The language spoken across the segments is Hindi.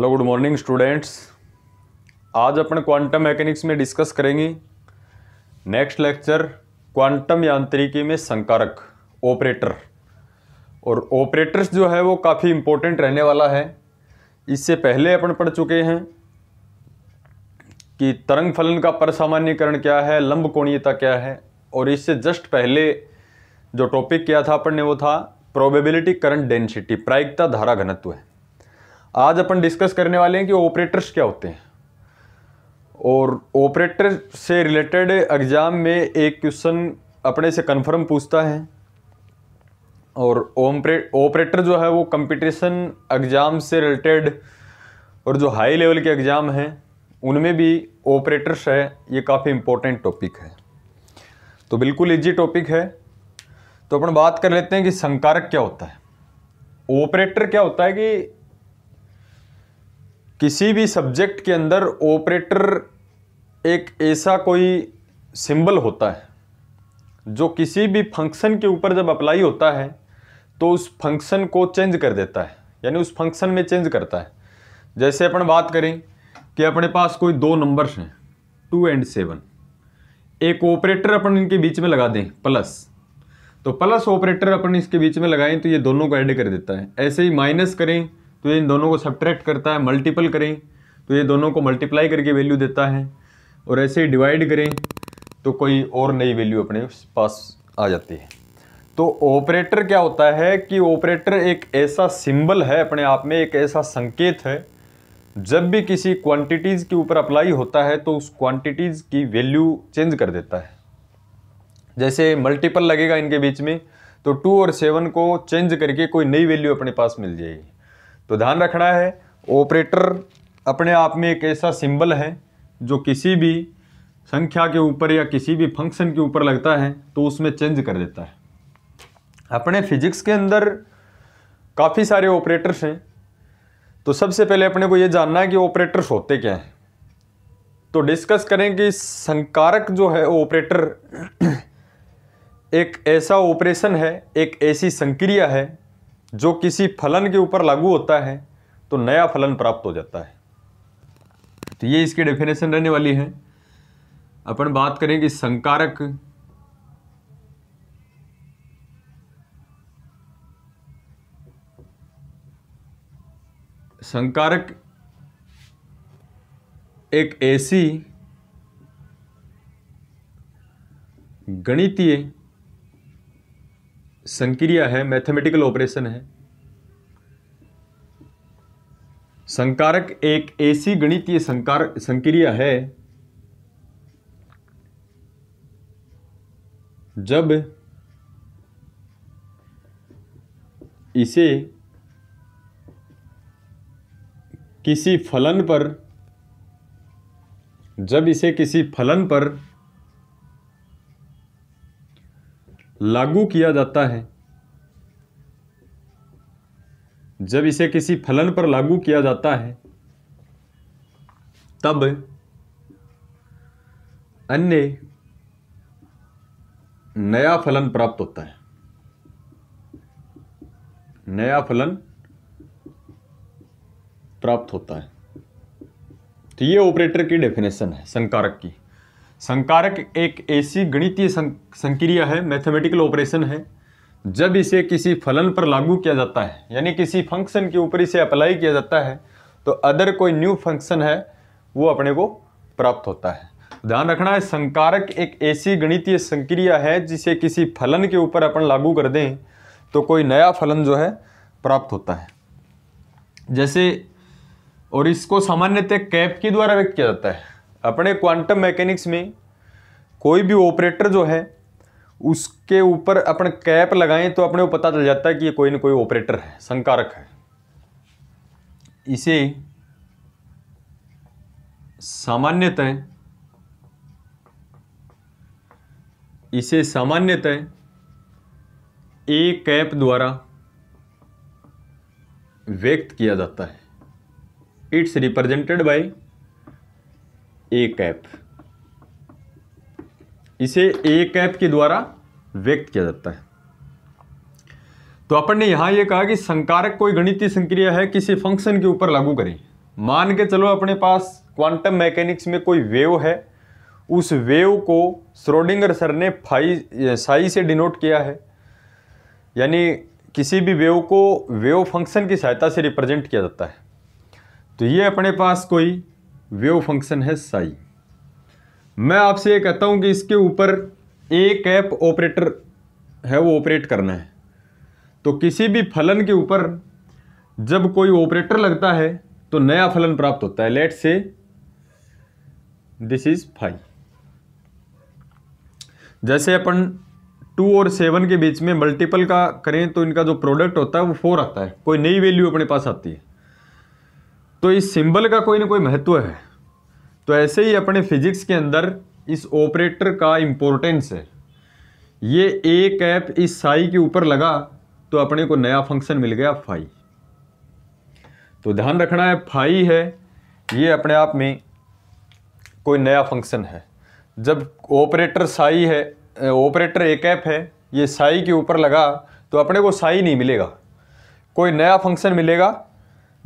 हेलो गुड मॉर्निंग स्टूडेंट्स आज अपन क्वांटम मैकेनिक्स में डिस्कस करेंगे नेक्स्ट लेक्चर क्वांटम यांत्रिकी में संकारक ऑपरेटर और ऑपरेटर्स जो है वो काफ़ी इम्पोर्टेंट रहने वाला है इससे पहले अपन पढ़ चुके हैं कि तरंग फलन का परसामान्यकरण क्या है लंब कोणीयता क्या है और इससे जस्ट पहले जो टॉपिक किया था अपन ने वो था प्रोबेबिलिटी करंट डेंसिटी प्रायिकता धारा घनत्व है आज अपन डिस्कस करने वाले हैं कि ऑपरेटर्स क्या होते हैं और ऑपरेटर से रिलेटेड एग्ज़ाम में एक क्वेश्चन अपने से कंफर्म पूछता है और ऑपरेटर जो है वो कंपटीशन एग्ज़ाम से रिलेटेड और जो हाई लेवल के एग्ज़ाम हैं उनमें भी ऑपरेटर्स है ये काफ़ी इम्पोर्टेंट टॉपिक है तो बिल्कुल इजी टॉपिक है तो अपन बात कर लेते हैं कि संकारक क्या होता है ऑपरेटर क्या होता है कि किसी भी सब्जेक्ट के अंदर ऑपरेटर एक ऐसा कोई सिंबल होता है जो किसी भी फंक्शन के ऊपर जब अप्लाई होता है तो उस फंक्शन को चेंज कर देता है यानी उस फंक्शन में चेंज करता है जैसे अपन बात करें कि अपने पास कोई दो नंबर्स हैं टू एंड सेवन एक ऑपरेटर अपन इनके बीच में लगा दें प्लस तो प्लस ऑपरेटर अपन इसके बीच में लगाएं तो ये दोनों को ऐड कर देता है ऐसे ही माइनस करें तो ये इन दोनों को सब्ट्रैक्ट करता है मल्टीपल करें तो ये दोनों को मल्टीप्लाई करके वैल्यू देता है और ऐसे ही डिवाइड करें तो कोई और नई वैल्यू अपने पास आ जाती है तो ऑपरेटर क्या होता है कि ऑपरेटर एक ऐसा सिंबल है अपने आप में एक ऐसा संकेत है जब भी किसी क्वांटिटीज़ के ऊपर अप्लाई होता है तो उस क्वांटिटीज़ की वैल्यू चेंज कर देता है जैसे मल्टीपल लगेगा इनके बीच में तो टू और सेवन को चेंज करके कोई नई वैल्यू अपने पास मिल जाएगी तो ध्यान रखना है ऑपरेटर अपने आप में एक ऐसा सिंबल है जो किसी भी संख्या के ऊपर या किसी भी फंक्शन के ऊपर लगता है तो उसमें चेंज कर देता है अपने फिजिक्स के अंदर काफ़ी सारे ऑपरेटर्स हैं तो सबसे पहले अपने को ये जानना है कि ऑपरेटर्स होते क्या हैं तो डिस्कस करें कि संकारक जो है ऑपरेटर एक ऐसा ऑपरेशन है एक ऐसी संक्रिया है जो किसी फलन के ऊपर लागू होता है तो नया फलन प्राप्त हो जाता है तो ये इसकी डेफिनेशन रहने वाली है अपन बात करेंगे संकारक संकारक एक ऐसी गणितीय संक्रिया है मैथमेटिकल ऑपरेशन है संकारक एक ऐसी गणितीय संकार संक्रिया है जब इसे किसी फलन पर जब इसे किसी फलन पर लागू किया जाता है जब इसे किसी फलन पर लागू किया जाता है तब अन्य नया फलन प्राप्त होता है नया फलन प्राप्त होता है तो ये ऑपरेटर की डेफिनेशन है संकारक की संकारक एक ऐसी गणितीय संक्रिया है मैथमेटिकल ऑपरेशन है जब इसे किसी फलन पर लागू किया जाता है यानी किसी फंक्शन के ऊपर इसे अप्लाई किया जाता है तो अदर कोई न्यू फंक्शन है वो अपने को प्राप्त होता है ध्यान रखना है संकारक एक ऐसी गणितीय संक्रिया है जिसे किसी फलन के ऊपर अपन लागू कर दें तो कोई नया फलन जो है प्राप्त होता है जैसे और इसको सामान्यतः कैप के द्वारा व्यक्त किया जाता है अपने क्वांटम मैकेनिक्स में कोई भी ऑपरेटर जो है उसके ऊपर अपन कैप लगाएं तो अपने को पता चल जाता है कि ये कोई ना कोई ऑपरेटर है संकारक है इसे सामान्यतः इसे सामान्यतः ए कैप द्वारा व्यक्त किया जाता है it's represented by A cap इसे ए कैप के द्वारा व्यक्त किया जाता है तो अपन ने यहां यह कहा कि संकारक कोई गणितीय संक्रिया है किसी फंक्शन के ऊपर लागू करें मान के चलो अपने पास क्वांटम मैकेनिक्स में कोई वेव है उस वेव को स्रोडिंगर सर ने फाई साई से डिनोट किया है यानी किसी भी वेव को वेव फंक्शन की सहायता से रिप्रेजेंट किया जाता है तो ये अपने पास कोई वेव फंक्शन है साई मैं आपसे ये कहता हूँ कि इसके ऊपर एक ऐप ऑपरेटर है वो ऑपरेट करना है तो किसी भी फलन के ऊपर जब कोई ऑपरेटर लगता है तो नया फलन प्राप्त होता है लेट से दिस इज फाइव जैसे अपन टू और सेवन के बीच में मल्टीपल का करें तो इनका जो प्रोडक्ट होता है वो फोर आता है कोई नई वैल्यू अपने पास आती है तो इस सिंबल का कोई ना कोई महत्व है तो ऐसे ही अपने फिजिक्स के अंदर इस ऑपरेटर का इम्पोर्टेंस है ये ए कैप इस साई के ऊपर लगा तो अपने को नया फंक्शन मिल गया फाई तो ध्यान रखना है फाई है ये अपने आप में कोई नया फंक्शन है जब ऑपरेटर साई है ऑपरेटर ए कैप है ये साई के ऊपर लगा तो अपने को साई नहीं मिलेगा कोई नया फंक्शन मिलेगा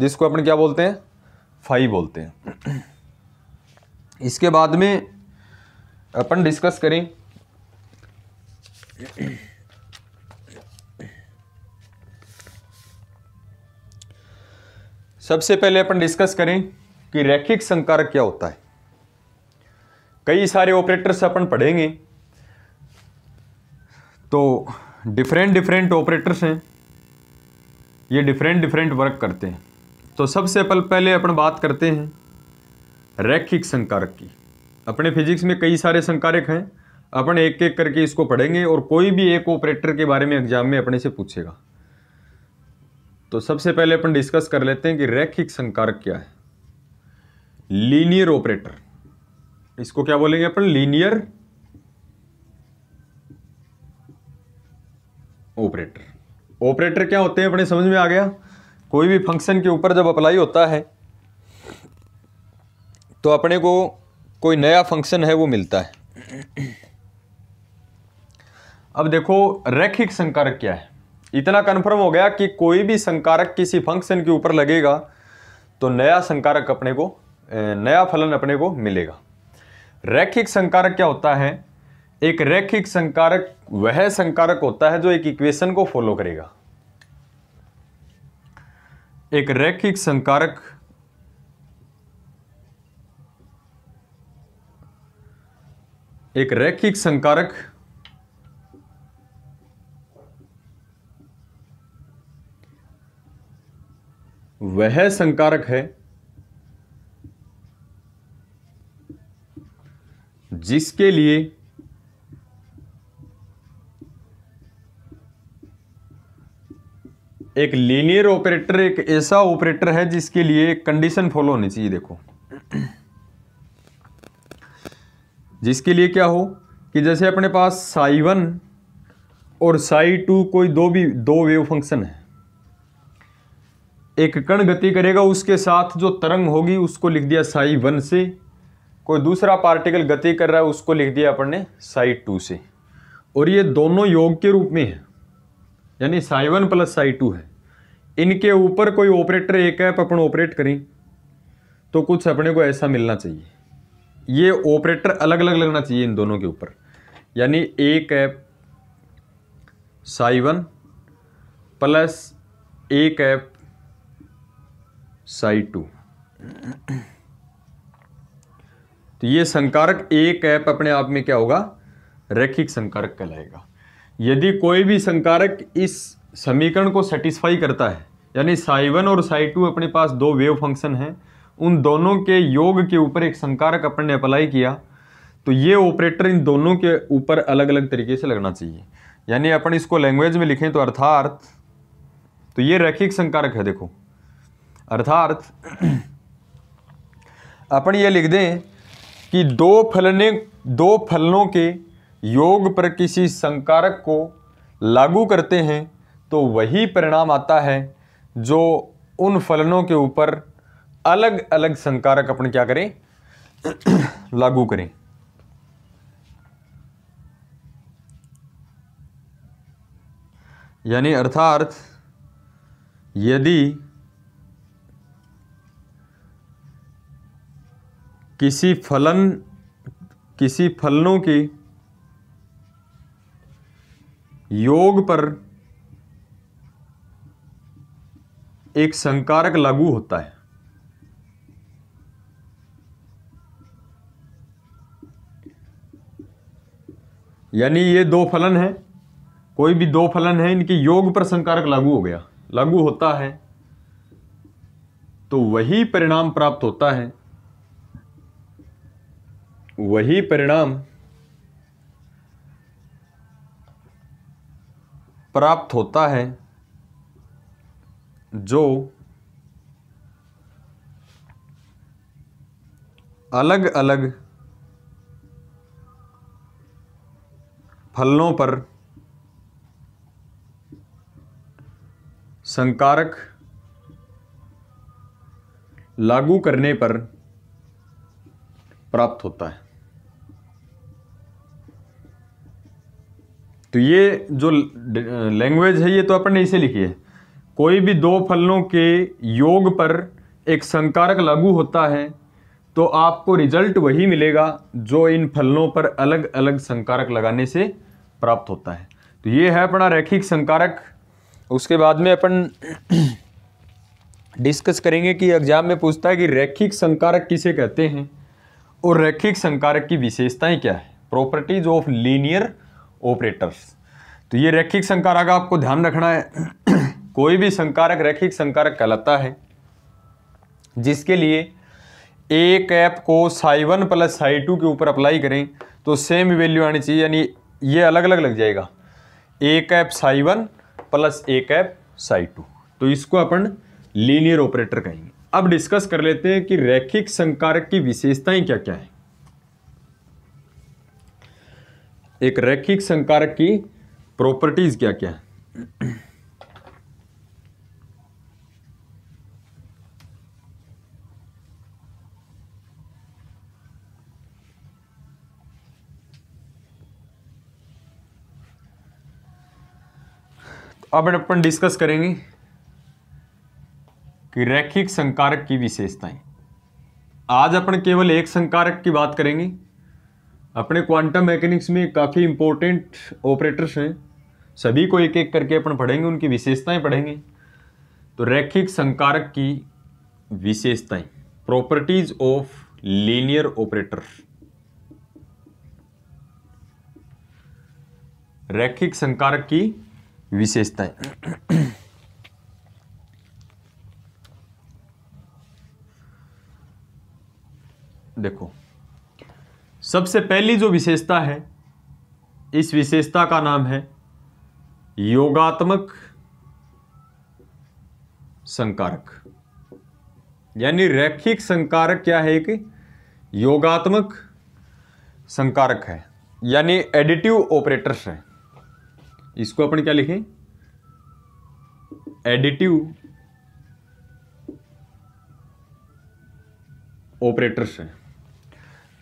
जिसको अपन क्या बोलते हैं फाइव बोलते हैं इसके बाद में अपन डिस्कस करें सबसे पहले अपन डिस्कस करें कि रैखिक संकारक क्या होता है कई सारे ऑपरेटर्स अपन पढ़ेंगे तो डिफरेंट डिफरेंट ऑपरेटर्स हैं ये डिफरेंट डिफरेंट वर्क करते हैं तो सबसे पहले अपन बात करते हैं रैखिक संकारक की अपने फिजिक्स में कई सारे संकारक हैं अपन एक एक करके इसको पढ़ेंगे और कोई भी एक ऑपरेटर के बारे में एग्जाम में अपने से पूछेगा तो सबसे पहले अपन डिस्कस कर लेते हैं कि रैखिक संकारक क्या है लीनियर ऑपरेटर इसको क्या बोलेंगे अपन लीनियर ऑपरेटर ऑपरेटर क्या होते हैं अपने समझ में आ गया कोई भी फंक्शन के ऊपर जब अप्लाई होता है तो अपने को कोई नया फंक्शन है वो मिलता है अब देखो रैखिक संकारक क्या है इतना कन्फर्म हो गया कि कोई भी संकारक किसी फंक्शन के ऊपर लगेगा तो नया संकारक अपने को नया फलन अपने को मिलेगा रैखिक संकारक क्या होता है एक रैखिक संकारक वह संकारक होता है जो एक इक्वेशन को फॉलो करेगा एक रैखिक संकारक एक रैखिक संकारक वह संकारक है जिसके लिए एक लीनियर ऑपरेटर एक ऐसा ऑपरेटर है जिसके लिए कंडीशन फॉलो होनी चाहिए देखो जिसके लिए क्या हो कि जैसे अपने पास साई वन और साई टू कोई दो भी दो वेव फंक्शन है एक कण गति करेगा उसके साथ जो तरंग होगी उसको लिख दिया साई वन से कोई दूसरा पार्टिकल गति कर रहा है उसको लिख दिया अपन ने साई टू से और ये दोनों योग के रूप में है यानी psi one plus psi two है इनके ऊपर कोई ऑपरेटर एक ऐप तो अपन ऑपरेट करें तो कुछ अपने को ऐसा मिलना चाहिए ये ऑपरेटर अलग अलग लगना चाहिए इन दोनों के ऊपर यानी एक ऐप साई वन प्लस एक ऐप साई टू तो ये संकारक एक ऐप तो अपने आप में क्या होगा रैखिक संकारक कहलाएगा यदि कोई भी संकारक इस समीकरण को सेटिस्फाई करता है यानी साई वन और साई टू अपने पास दो वेव फंक्शन हैं उन दोनों के योग के ऊपर एक संकारक अपन ने अप्लाई किया तो ये ऑपरेटर इन दोनों के ऊपर अलग अलग तरीके से लगना चाहिए यानी अपन इसको लैंग्वेज में लिखें तो अर्थार्थ तो ये रैखिक संकारक है देखो अर्थार्थ अपन ये लिख दें कि दो फलने दो फलनों के योग पर किसी संकारक को लागू करते हैं तो वही परिणाम आता है जो उन फलनों के ऊपर अलग अलग संकारक अपन क्या करें लागू करें यानी अर्थात यदि किसी फलन किसी फलनों की योग पर एक संकारक लागू होता है यानी ये दो फलन है कोई भी दो फलन है इनके योग पर संकारक लागू हो गया लागू होता है तो वही परिणाम प्राप्त होता है वही परिणाम प्राप्त होता है जो अलग अलग फलों पर संकारक लागू करने पर प्राप्त होता है तो ये जो लैंग्वेज है ये तो अपन ने इसे लिखी है कोई भी दो फलों के योग पर एक संकारक लागू होता है तो आपको रिजल्ट वही मिलेगा जो इन फलों पर अलग अलग संकारक लगाने से प्राप्त होता है तो ये है अपना रैखिक संकारक उसके बाद में अपन डिस्कस करेंगे कि एग्जाम में पूछता है कि रैखिक संकारक किसे कहते हैं और रैखिक संकारक की विशेषताएं क्या है प्रॉपर्टीज ऑफ लीनियर ऑपरेटर्स तो ये रैखिक संकारक आपको ध्यान रखना है कोई भी संकारक रैखिक संकारक कहलाता है जिसके लिए एक ऐप को psi one plus psi two के ऊपर अप्लाई करें तो सेम वैल्यू आनी चाहिए यानी ये अलग अलग लग जाएगा एक ऐप साई वन प्लस एक ऐप साई टू तो इसको अपन लीनियर ऑपरेटर कहेंगे अब डिस्कस कर लेते हैं कि रैखिक संकारक की विशेषताएं क्या क्या हैं एक रैखिक संकारक की प्रॉपर्टीज क्या क्या है अब अपन डिस्कस करेंगे कि रैखिक संकारक की विशेषताएं आज अपन केवल एक संकारक की बात करेंगे अपने क्वांटम मैकेनिक्स में काफ़ी इम्पोर्टेंट ऑपरेटर्स हैं सभी को एक एक करके अपन पढ़ेंगे उनकी विशेषताएं पढ़ेंगे तो रैखिक संकारक की विशेषताएं प्रॉपर्टीज ऑफ लीनियर ऑपरेटर रैखिक संकारक की विशेषताएं देखो सबसे पहली जो विशेषता है इस विशेषता का नाम है योगात्मक संकारक यानी रैखिक संकारक क्या है कि योगात्मक संकारक है यानी एडिटिव ऑपरेटर्स है इसको अपन क्या लिखें एडिटिव ऑपरेटर्स हैं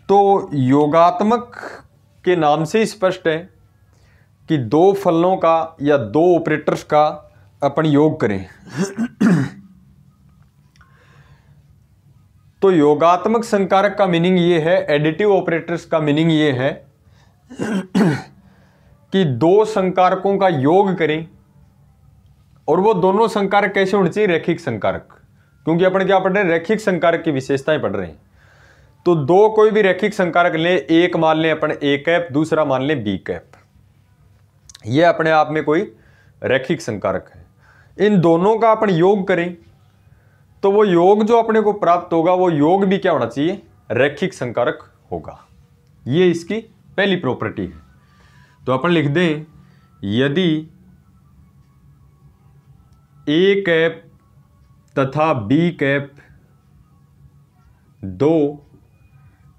तो योगात्मक के नाम से स्पष्ट है कि दो फलों का या दो ऑपरेटर्स का अपन योग करें तो योगात्मक संकारक का मीनिंग ये है एडिटिव ऑपरेटर्स का मीनिंग ये है कि दो संकारकों का योग करें और वो दोनों संकारक कैसे होने चाहिए रैखिक संकारक क्योंकि अपन क्या पढ़ रहे हैं रैखिक संकारक की विशेषताएं पढ़ रहे हैं तो दो कोई भी रैखिक संकारक लें एक मान लें अपन ए कैप दूसरा मान लें बी कैप यह अपने आप में कोई रैखिक संकारक है इन दोनों का अपन योग करें तो वो योग जो अपने को प्राप्त होगा वो योग भी क्या होना चाहिए रैखिक संकारक होगा ये इसकी पहली प्रॉपर्टी है तो अपन लिख दें यदि ए कैप तथा बी कैप दो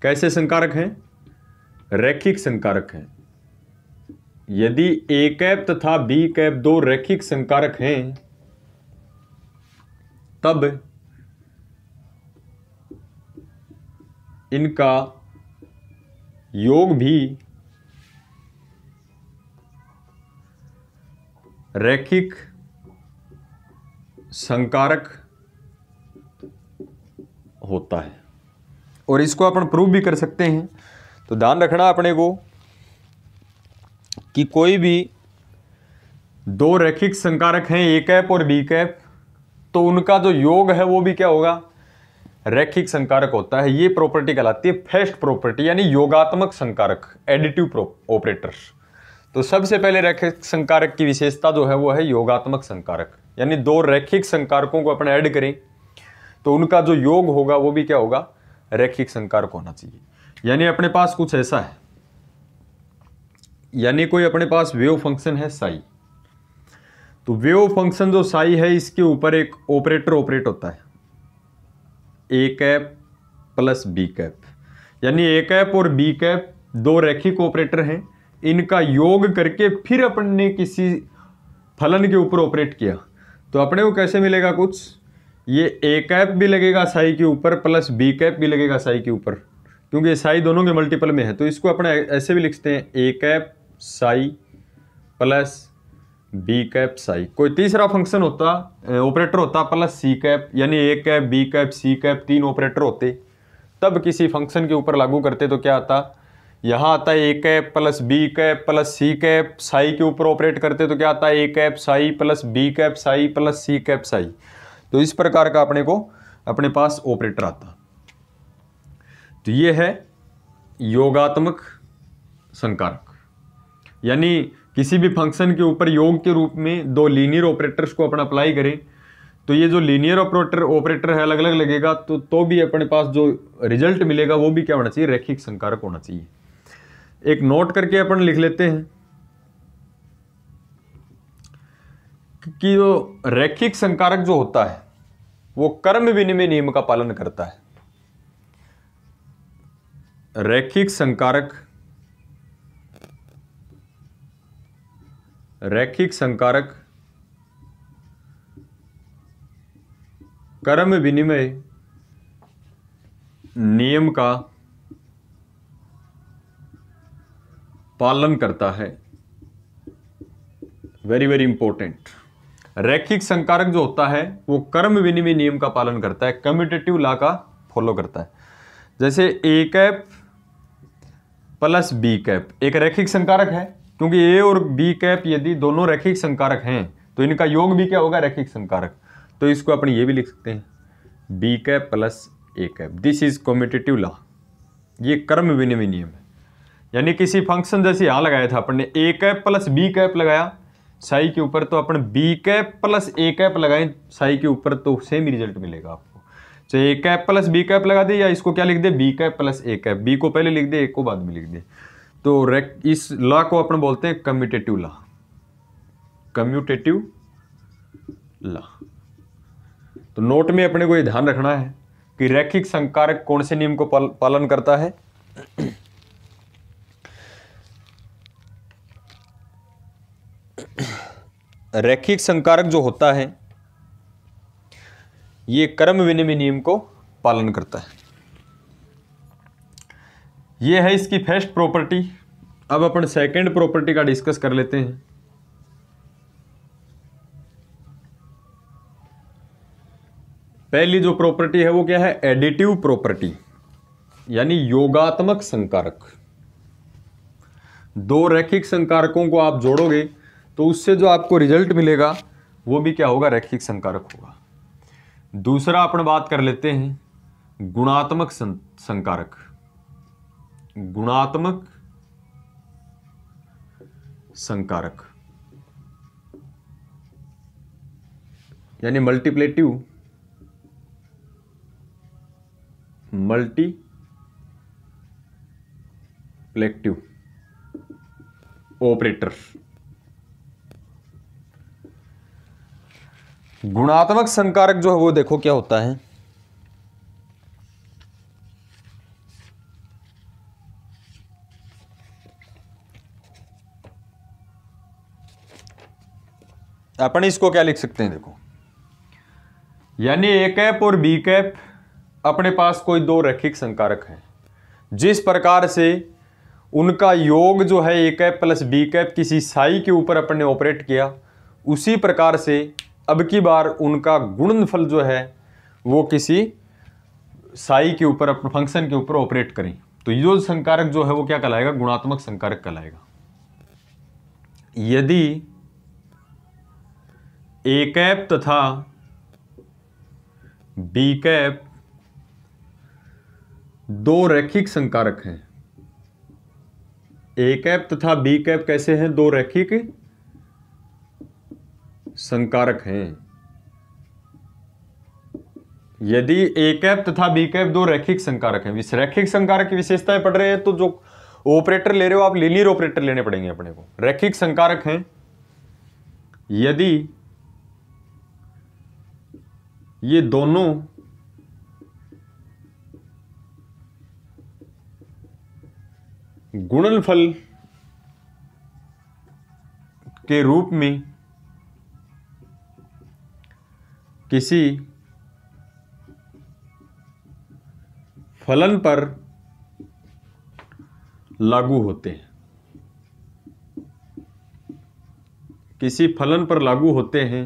कैसे संकारक हैं रैखिक संकारक हैं यदि ए कैप तथा बी कैप दो रैखिक संकारक हैं तब इनका योग भी रैखिक संकारक होता है और इसको अपन प्रूव भी कर सकते हैं तो ध्यान रखना अपने को कि कोई भी दो रैखिक संकारक हैं ए कैप और बी कैप तो उनका जो योग है वो भी क्या होगा रैखिक संकारक होता है ये प्रॉपर्टी कहलाती है फेस्ट प्रॉपर्टी यानी योगात्मक संकारक एडिटिव ऑपरेटर तो सबसे पहले रैखिक संकारक की विशेषता जो है वो है योगात्मक संकारक यानी दो रैखिक संकारकों को अपन ऐड करें तो उनका जो योग होगा वो भी क्या होगा रैखिक संकार होना चाहिए यानी अपने पास कुछ ऐसा है यानी कोई अपने पास वेव फंक्शन है साई तो वेव फंक्शन जो साई है इसके ऊपर एक ऑपरेटर ऑपरेट होता है A cap plus B cap यानी ए कैप और बी कैप दो रैखिक ऑपरेटर हैं इनका योग करके फिर अपन ने किसी फलन के ऊपर ऑपरेट किया तो अपने को कैसे मिलेगा कुछ ये ए कैप भी लगेगा साई के ऊपर प्लस बी कैप भी लगेगा साई के ऊपर क्योंकि साई दोनों के मल्टीपल में है तो इसको अपने ऐसे भी लिखते हैं A cap psi plus B cap psi कोई तीसरा फंक्शन होता ऑपरेटर होता प्लस सी कैप यानी A cap B cap C cap तीन ऑपरेटर होते तब किसी फंक्शन के ऊपर लागू करते तो क्या आता यहाँ आता है A cap plus B cap plus C cap psi के ऊपर ऑपरेट करते तो क्या आता है A cap psi plus B cap psi plus C cap psi तो इस प्रकार का अपने को अपने पास ऑपरेटर आता तो ये है योगात्मक संकारक यानी किसी भी फंक्शन के ऊपर योग के रूप में दो लीनियर ऑपरेटर्स को अपन अप्लाई करें तो ये जो लीनियर ऑपरेटर ऑपरेटर है अलग अलग लगेगा तो तो भी अपने पास जो रिजल्ट मिलेगा वो भी क्या होना चाहिए रैखिक संकारक होना चाहिए एक नोट करके अपन लिख लेते हैं कि जो रैखिक संकारक जो होता है वो कर्म विनिमय नियम का पालन करता है रैखिक संकारक रैखिक संकारक कर्म विनिमय नियम का पालन करता है वेरी वेरी इंपॉर्टेंट रैखिक संकारक जो होता है वो कर्म विनिमय नियम का पालन करता है कम्यूटेटिव लॉ का फॉलो करता है जैसे A cap plus B cap एक रैखिक संकारक है क्योंकि ए और बी कैप यदि दोनों रैखिक संकारक हैं तो इनका योग भी क्या होगा रैखिक संकारक तो इसको अपन ये भी लिख सकते हैं B cap plus A cap this is commutative law ये कर्म विनिमय नियम है यानी किसी फंक्शन जैसे यहाँ लगाया था अपन ने A cap plus B cap लगाया साई के ऊपर तो अपन B cap plus A cap लगाएं साई के ऊपर तो सेम रिजल्ट मिलेगा आपको चाहे A cap plus B cap लगा दे या इसको क्या लिख दे B cap plus A cap B को पहले लिख दे ए को बाद में लिख दे तो इस लॉ को अपन बोलते हैं कम्यूटेटिव लॉ कम्यूटेटिव लॉ तो नोट में अपने को ये ध्यान रखना है कि रैखिक संकारक कौन से नियम को पालन करता है रैखिक संकारक जो होता है ये कर्म विनिमय नियम को पालन करता है ये है इसकी फर्स्ट प्रॉपर्टी अब अपन सेकंड प्रॉपर्टी का डिस्कस कर लेते हैं पहली जो प्रॉपर्टी है वो क्या है एडिटिव प्रॉपर्टी यानी योगात्मक संकारक दो रैखिक संकारकों को आप जोड़ोगे तो उससे जो आपको रिजल्ट मिलेगा वो भी क्या होगा रैखिक संकारक होगा दूसरा अपन बात कर लेते हैं गुणात्मक संकारक गुणात्मक संकारक यानी मल्टीप्लेटिव मल्टी प्लेक्टिव ऑपरेटर गुणात्मक संकारक जो है वो देखो क्या होता है अपन इसको क्या लिख सकते हैं देखो यानी ए कैप और बी कैप अपने पास कोई दो रैखिक संकारक हैं जिस प्रकार से उनका योग जो है A cap plus B cap किसी साई के ऊपर अपने ऑपरेट किया उसी प्रकार से अब की बार उनका गुणनफल जो है वो किसी साई के ऊपर अपने फंक्शन के ऊपर ऑपरेट करें तो यो संकारक जो है वो क्या कहलाएगा गुणात्मक संकारक कहलाएगा यदि ए कैप तथा बी कैप दो रैखिक संकारक हैं ए कैप तथा बी कैप कैसे हैं दो रैखिक संकारक हैं यदि ए कैप तथा बी कैप दो रैखिक संकारक हैं रैखिक संकारक की विशेषताएं पढ़ रहे हैं तो जो ऑपरेटर ले रहे हो आप लीनियर ऑपरेटर लेने पड़ेंगे अपने को रैखिक संकारक हैं यदि ये दोनों गुणनफल के रूप में किसी फलन पर लागू होते हैं किसी फलन पर लागू होते हैं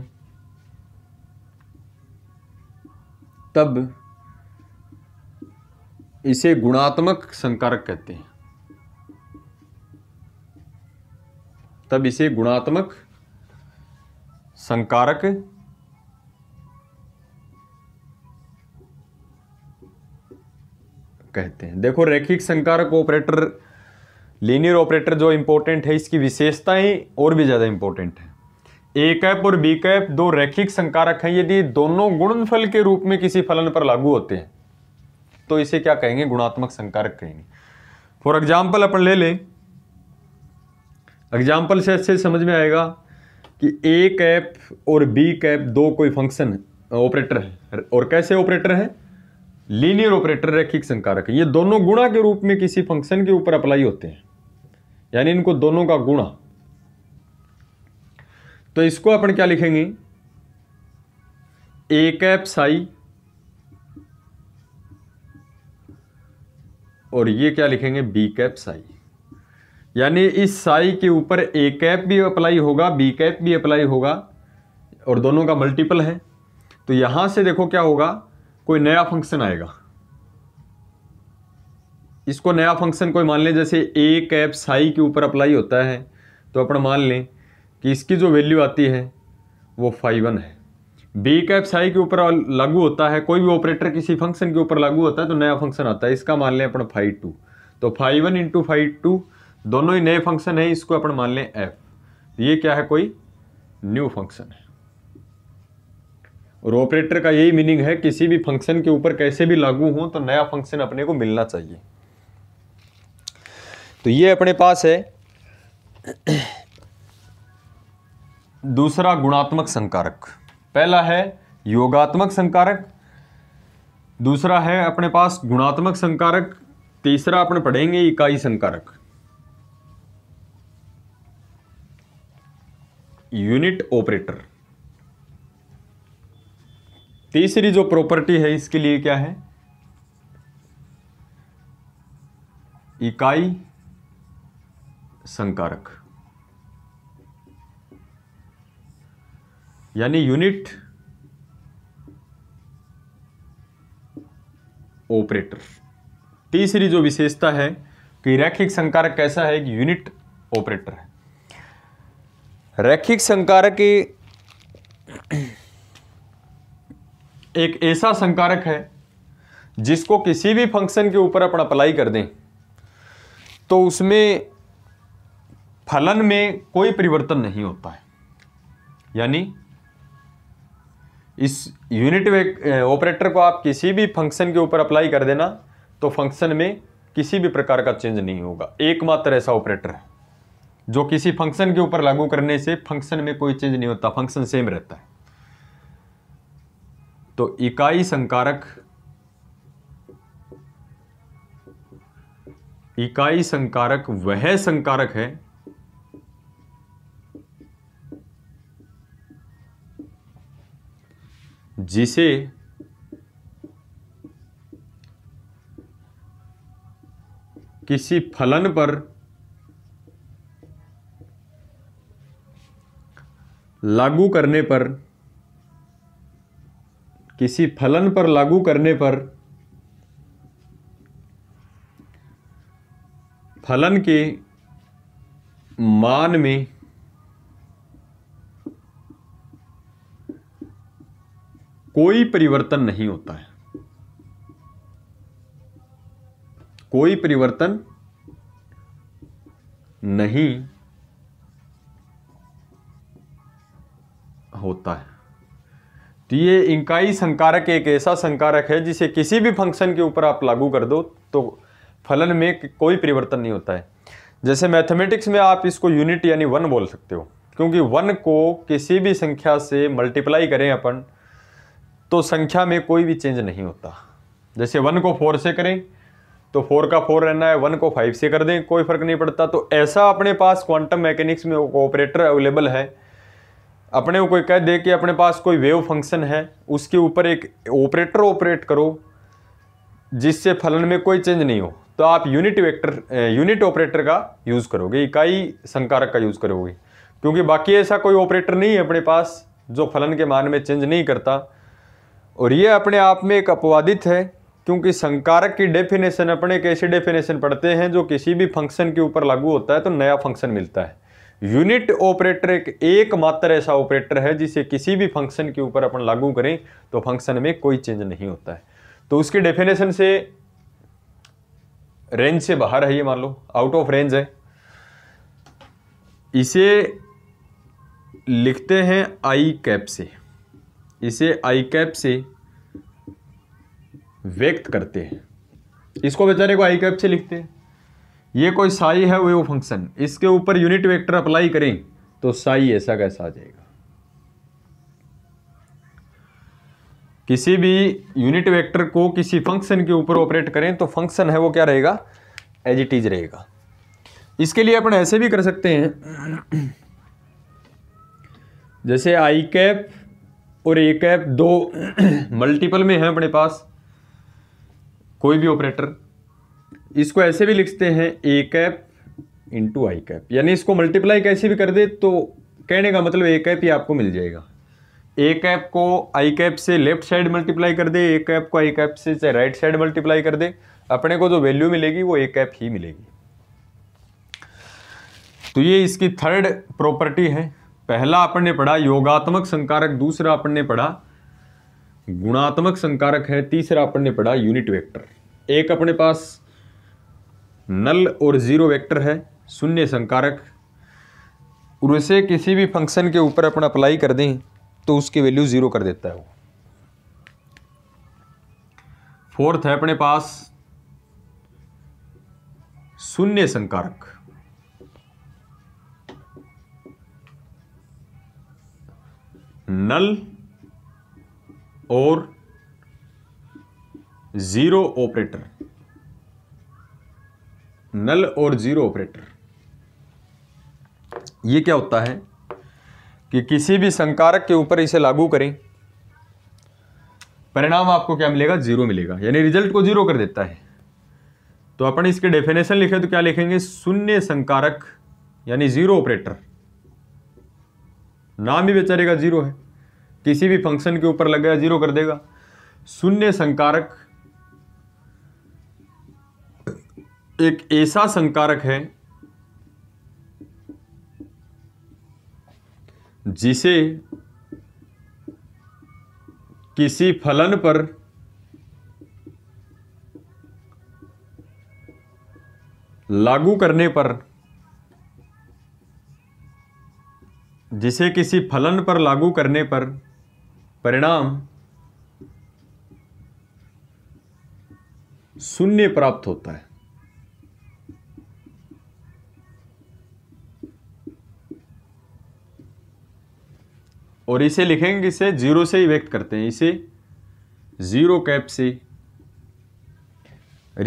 तब इसे गुणात्मक संकारक कहते हैं तब इसे गुणात्मक संकारक कहते हैं देखो रैखिक संकारक ऑपरेटर लीनियर ऑपरेटर जो इम्पोर्टेंट है इसकी विशेषताएं और भी ज़्यादा इम्पोर्टेंट है ए कैप और बी कैप दो रैखिक संकारक हैं यदि दोनों गुणनफल के रूप में किसी फलन पर लागू होते हैं तो इसे क्या कहेंगे गुणात्मक संकारक कहेंगे फॉर एग्जाम्पल अपन ले लें एग्जाम्पल से अच्छे समझ में आएगा कि ए कैप और बी कैप दो कोई फंक्शन ऑपरेटर है और कैसे ऑपरेटर है लीनियर ऑपरेटर रैखिक संकारक ये दोनों गुणा के रूप में किसी फंक्शन के ऊपर अप्लाई होते हैं यानी इनको दोनों का गुणा तो इसको अपन क्या लिखेंगे ए कैप साई और ये क्या लिखेंगे बी कैप साई यानी इस साई के ऊपर ए कैप भी अप्लाई होगा बी कैप भी अप्लाई होगा और दोनों का मल्टीपल है तो यहां से देखो क्या होगा कोई नया फंक्शन आएगा इसको नया फंक्शन कोई मान लें जैसे ए कैप साई के ऊपर अप्लाई होता है तो अपन मान लें कि इसकी जो वैल्यू आती है वो फाइव वन है बी कैप साई के ऊपर लागू होता है कोई भी ऑपरेटर किसी फंक्शन के ऊपर लागू होता है तो नया फंक्शन आता है इसका मान लें अपन फाइव टू तो five one into five two दोनों ही नए फंक्शन है इसको अपन मान लें एफ ये क्या है कोई न्यू फंक्शन है और ऑपरेटर का यही मीनिंग है किसी भी फंक्शन के ऊपर कैसे भी लागू हो तो नया फंक्शन अपने को मिलना चाहिए तो ये अपने पास है दूसरा गुणात्मक संकारक पहला है योगात्मक संकारक दूसरा है अपने पास गुणात्मक संकारक तीसरा अपने पढ़ेंगे इकाई संकारक यूनिट ऑपरेटर तीसरी जो प्रॉपर्टी है इसके लिए क्या है इकाई संकारक यानी यूनिट ऑपरेटर तीसरी जो विशेषता है कि रैखिक संकारक कैसा है कि यूनिट ऑपरेटर है रैखिक संकारक एक ऐसा संकारक है जिसको किसी भी फंक्शन के ऊपर अपन अप्लाई कर दें तो उसमें फलन में कोई परिवर्तन नहीं होता है यानी इस यूनिट ऑपरेटर को आप किसी भी फंक्शन के ऊपर अप्लाई कर देना तो फंक्शन में किसी भी प्रकार का चेंज नहीं होगा एकमात्र ऐसा ऑपरेटर है जो किसी फंक्शन के ऊपर लागू करने से फंक्शन में कोई चेंज नहीं होता फंक्शन सेम रहता है तो इकाई संकारक इकाई संकारक वह संकारक है जिसे किसी फलन पर लागू करने पर किसी फलन पर लागू करने पर फलन के मान में कोई परिवर्तन नहीं होता है कोई परिवर्तन नहीं होता है तो ये इंकाई संकारक एक ऐसा संकारक है जिसे किसी भी फंक्शन के ऊपर आप लागू कर दो तो फलन में कोई परिवर्तन नहीं होता है जैसे मैथमेटिक्स में आप इसको यूनिट यानी वन बोल सकते हो क्योंकि वन को किसी भी संख्या से मल्टीप्लाई करें अपन तो संख्या में कोई भी चेंज नहीं होता जैसे वन को फोर से करें तो फोर का फोर रहना है वन को फाइव से कर दें कोई फर्क नहीं पड़ता तो ऐसा अपने पास क्वांटम मैकेनिक्स में ऑपरेटर अवेलेबल है अपने को कोई कह दे कि अपने पास कोई वेव फंक्शन है उसके ऊपर एक ऑपरेटर ऑपरेट करो जिससे फलन में कोई चेंज नहीं हो तो आप यूनिट वेक्टर यूनिट ऑपरेटर का यूज़ करोगे इकाई संकारक का यूज़ करोगे क्योंकि बाकी ऐसा कोई ऑपरेटर नहीं है अपने पास जो फलन के मान में चेंज नहीं करता और ये अपने आप में एक अपवादित है क्योंकि संकारक की डेफिनेशन अपने एक ऐसी डेफिनेशन पढ़ते हैं जो किसी भी फंक्शन के ऊपर लागू होता है तो नया फंक्शन मिलता है यूनिट ऑपरेटर एक एकमात्र ऐसा ऑपरेटर है जिसे किसी भी फंक्शन के ऊपर अपन लागू करें तो फंक्शन में कोई चेंज नहीं होता है तो उसके डेफिनेशन से रेंज से बाहर है ये मान लो आउट ऑफ रेंज है इसे लिखते हैं आई कैप से इसे आई कैप से व्यक्त करते हैं इसको बेचारे को आई कैप से लिखते हैं ये कोई साई है वे वो फंक्शन इसके ऊपर यूनिट वेक्टर अप्लाई करें तो साई ऐसा कैसा आ जाएगा किसी भी यूनिट वेक्टर को किसी फंक्शन के ऊपर ऑपरेट करें तो फंक्शन है वो क्या रहेगा एज इट इज रहेगा इसके लिए अपन ऐसे भी कर सकते हैं जैसे आई कैप और ए कैप दो मल्टीपल में है अपने पास कोई भी ऑपरेटर इसको ऐसे भी लिखते हैं A cap into I cap यानी इसको मल्टीप्लाई कैसे भी कर दे तो कहने का मतलब ए कैप ही आपको मिल जाएगा ए कैप को आई कैप से लेफ्ट साइड मल्टीप्लाई कर दे ए कैप को आई कैप से चाहे राइट साइड मल्टीप्लाई कर दे अपने को जो वैल्यू मिलेगी वो ए कैप ही मिलेगी तो ये इसकी थर्ड प्रॉपर्टी है पहला अपन ने पढ़ा योगात्मक संकारक दूसरा अपन ने पढ़ा गुणात्मक संकारक है तीसरा अपन ने पढ़ा यूनिट वेक्टर एक अपने पास नल और ज़ीरो वेक्टर है शून्य संकारक और उसे किसी भी फंक्शन के ऊपर अपन अप्लाई कर दें तो उसकी वैल्यू ज़ीरो कर देता है वो फोर्थ है अपने पास शून्य संकारक नल और ज़ीरो ऑपरेटर नल और जीरो ऑपरेटर ये क्या होता है कि किसी भी संकारक के ऊपर इसे लागू करें परिणाम आपको क्या मिलेगा जीरो मिलेगा यानी रिजल्ट को जीरो कर देता है तो अपन इसके डेफिनेशन लिखे तो क्या लिखेंगे शून्य संकारक यानी जीरो ऑपरेटर नाम ही बेचारे का जीरो है किसी भी फंक्शन के ऊपर लग गया जीरो कर देगा शून्य संकारक एक ऐसा संकारक है जिसे किसी फलन पर लागू करने पर जिसे किसी फलन पर लागू करने पर परिणाम शून्य प्राप्त होता है और इसे लिखेंगे इसे जीरो से ही व्यक्त करते हैं इसे जीरो कैप से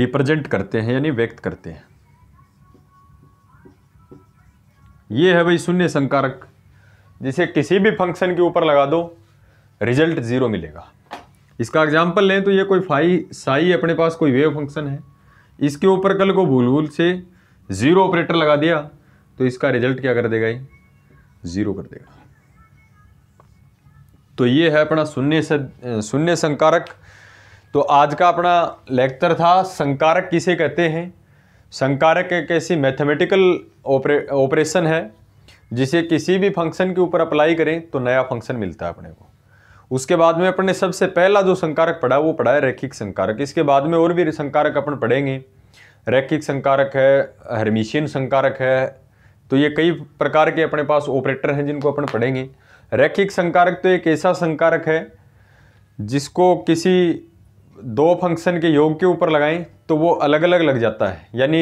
रिप्रेजेंट करते हैं यानी व्यक्त करते हैं ये है भाई शून्य संकारक जिसे किसी भी फंक्शन के ऊपर लगा दो रिजल्ट जीरो मिलेगा इसका एग्जाम्पल लें तो ये कोई फाई साई अपने पास कोई वेव फंक्शन है इसके ऊपर कल को भूल भूल से ज़ीरो ऑपरेटर लगा दिया तो इसका रिजल्ट क्या कर देगा ये ज़ीरो कर देगा तो ये है अपना शून्य से शून्य संकारक तो आज का अपना लेक्चर था संकारक किसे कहते हैं संकारक एक ऐसी मैथमेटिकल ऑपरे ऑपरेशन है जिसे किसी भी फंक्शन के ऊपर अप्लाई करें तो नया फंक्शन मिलता है अपने को उसके बाद में अपने सबसे पहला जो संकारक पढ़ा वो पढ़ा है रैखिक संकारक इसके बाद में और भी संकारक अपन पढ़ेंगे रैखिक संकारक है हर्मिशियन संकारक है तो ये कई प्रकार के अपने पास ऑपरेटर हैं जिनको अपन पढ़ेंगे रैखिक संकारक तो एक ऐसा संकारक है जिसको किसी दो फंक्शन के योग के ऊपर लगाएं तो वो अलग अलग लग जाता है यानी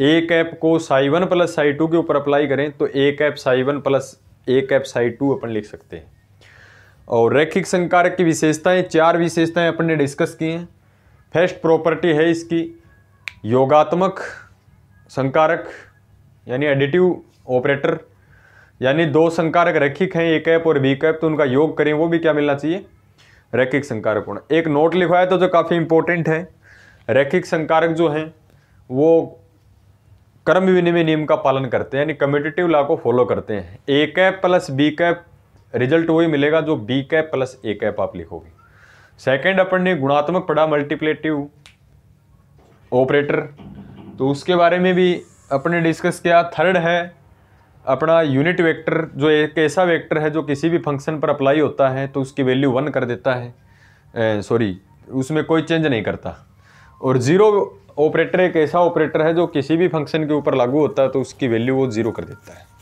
ए कैप को psi one plus psi two के ऊपर अप्लाई करें तो A cap psi one plus A cap psi two अपन लिख सकते हैं और रैखिक संकारक की विशेषताएं चार विशेषताएं अपन ने डिस्कस की हैं फर्स्ट प्रॉपर्टी है इसकी योगात्मक संकारक यानी एडिटिव ऑपरेटर यानी दो संकारक रैखिक हैं ए कैप और बी कैप तो उनका योग करें वो भी क्या मिलना चाहिए रैखिक संकारक गुण एक नोट लिखवाया तो जो काफ़ी इंपॉर्टेंट है रैखिक संकारक जो हैं वो कर्म विनिमय नियम का पालन करते हैं यानी कम्यूटेटिव लॉ को फॉलो करते हैं A cap plus B cap result वही मिलेगा जो B cap plus A cap आप लिखोगे सेकेंड अपन ने गुणात्मक पढ़ा मल्टीप्लेटिव ऑपरेटर तो उसके बारे में भी अपन ने डिस्कस किया थर्ड है अपना यूनिट वेक्टर जो एक ऐसा वेक्टर है जो किसी भी फंक्शन पर अप्लाई होता है तो उसकी वैल्यू वन कर देता है सॉरी उसमें कोई चेंज नहीं करता और ज़ीरो ऑपरेटर एक ऐसा ऑपरेटर है जो किसी भी फंक्शन के ऊपर लागू होता है तो उसकी वैल्यू वो ज़ीरो कर देता है